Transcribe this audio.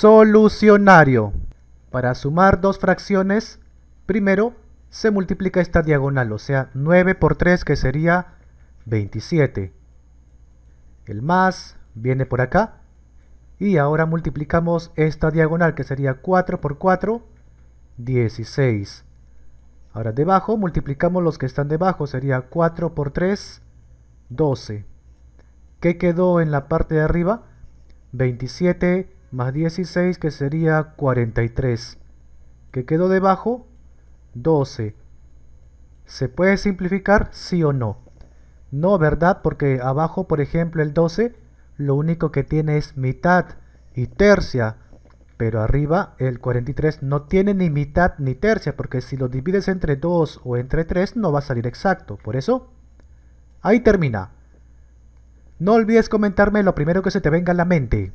solucionario. Para sumar dos fracciones, primero se multiplica esta diagonal, o sea 9 por 3 que sería 27. El más viene por acá. Y ahora multiplicamos esta diagonal que sería 4 por 4, 16. Ahora debajo multiplicamos los que están debajo, sería 4 por 3, 12. ¿Qué quedó en la parte de arriba? 27 más 16 que sería 43. ¿Qué quedó debajo? 12. ¿Se puede simplificar? Sí o no. No, ¿verdad? Porque abajo, por ejemplo, el 12, lo único que tiene es mitad y tercia. Pero arriba, el 43 no tiene ni mitad ni tercia, porque si lo divides entre 2 o entre 3 no va a salir exacto. Por eso, ahí termina. No olvides comentarme lo primero que se te venga a la mente.